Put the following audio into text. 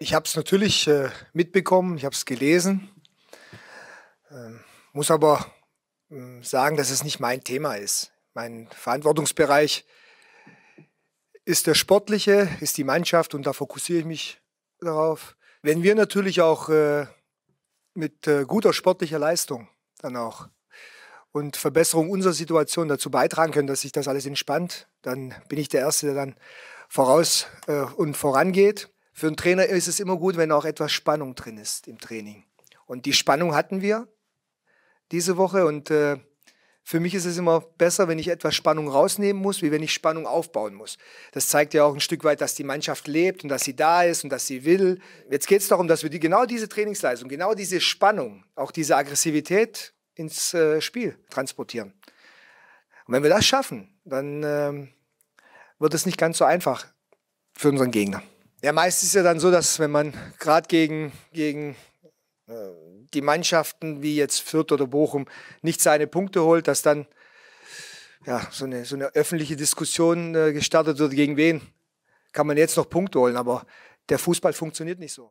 ich habe es natürlich äh, mitbekommen, ich habe es gelesen, ähm, muss aber ähm, sagen, dass es nicht mein Thema ist. Mein Verantwortungsbereich ist der sportliche, ist die Mannschaft und da fokussiere ich mich darauf. Wenn wir natürlich auch äh, mit äh, guter sportlicher Leistung dann auch und Verbesserung unserer Situation dazu beitragen können, dass sich das alles entspannt, dann bin ich der Erste, der dann voraus äh, und vorangeht. Für einen Trainer ist es immer gut, wenn auch etwas Spannung drin ist im Training. Und die Spannung hatten wir diese Woche und äh, für mich ist es immer besser, wenn ich etwas Spannung rausnehmen muss, wie wenn ich Spannung aufbauen muss. Das zeigt ja auch ein Stück weit, dass die Mannschaft lebt und dass sie da ist und dass sie will. Jetzt geht es darum, dass wir die, genau diese Trainingsleistung, genau diese Spannung, auch diese Aggressivität ins äh, Spiel transportieren. Und wenn wir das schaffen, dann äh, wird es nicht ganz so einfach für unseren Gegner. Ja, meist ist ja dann so, dass wenn man gerade gegen, gegen äh, die Mannschaften wie jetzt Fürth oder Bochum nicht seine Punkte holt, dass dann ja, so, eine, so eine öffentliche Diskussion äh, gestartet wird, gegen wen kann man jetzt noch Punkte holen. Aber der Fußball funktioniert nicht so.